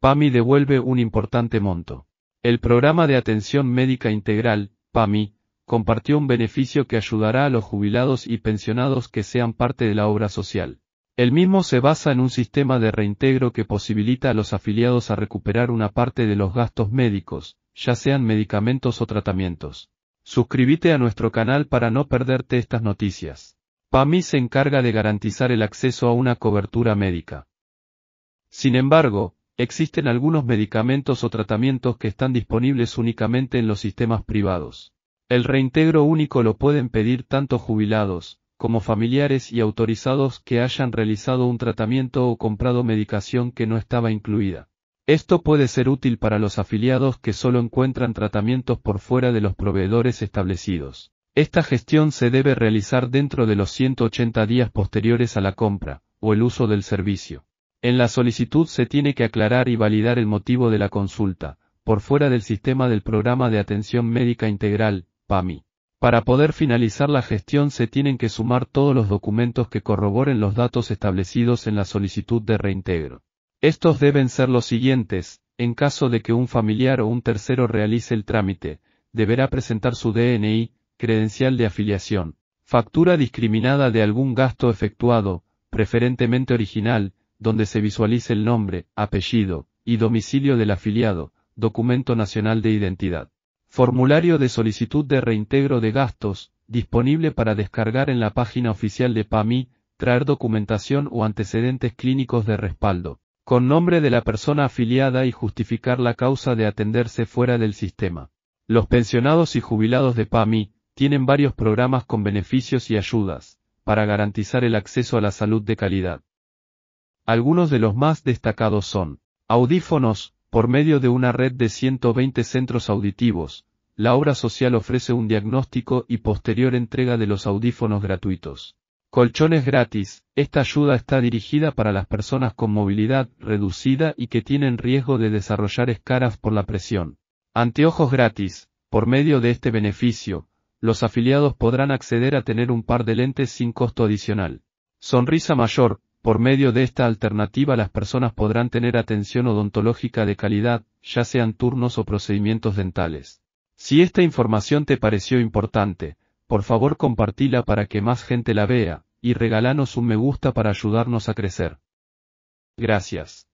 PAMI devuelve un importante monto. El programa de atención médica integral, PAMI, compartió un beneficio que ayudará a los jubilados y pensionados que sean parte de la obra social. El mismo se basa en un sistema de reintegro que posibilita a los afiliados a recuperar una parte de los gastos médicos, ya sean medicamentos o tratamientos. Suscríbete a nuestro canal para no perderte estas noticias. PAMI se encarga de garantizar el acceso a una cobertura médica. Sin embargo, Existen algunos medicamentos o tratamientos que están disponibles únicamente en los sistemas privados. El reintegro único lo pueden pedir tanto jubilados, como familiares y autorizados que hayan realizado un tratamiento o comprado medicación que no estaba incluida. Esto puede ser útil para los afiliados que solo encuentran tratamientos por fuera de los proveedores establecidos. Esta gestión se debe realizar dentro de los 180 días posteriores a la compra, o el uso del servicio. En la solicitud se tiene que aclarar y validar el motivo de la consulta, por fuera del sistema del Programa de Atención Médica Integral, PAMI. Para poder finalizar la gestión se tienen que sumar todos los documentos que corroboren los datos establecidos en la solicitud de reintegro. Estos deben ser los siguientes, en caso de que un familiar o un tercero realice el trámite, deberá presentar su DNI, credencial de afiliación, factura discriminada de algún gasto efectuado, preferentemente original, donde se visualice el nombre, apellido y domicilio del afiliado, Documento Nacional de Identidad. Formulario de solicitud de reintegro de gastos, disponible para descargar en la página oficial de PAMI, traer documentación o antecedentes clínicos de respaldo, con nombre de la persona afiliada y justificar la causa de atenderse fuera del sistema. Los pensionados y jubilados de PAMI tienen varios programas con beneficios y ayudas, para garantizar el acceso a la salud de calidad. Algunos de los más destacados son audífonos, por medio de una red de 120 centros auditivos. La obra social ofrece un diagnóstico y posterior entrega de los audífonos gratuitos. Colchones gratis. Esta ayuda está dirigida para las personas con movilidad reducida y que tienen riesgo de desarrollar escaras por la presión. Anteojos gratis. Por medio de este beneficio, los afiliados podrán acceder a tener un par de lentes sin costo adicional. Sonrisa mayor. Por medio de esta alternativa las personas podrán tener atención odontológica de calidad, ya sean turnos o procedimientos dentales. Si esta información te pareció importante, por favor compartila para que más gente la vea, y regalanos un me gusta para ayudarnos a crecer. Gracias.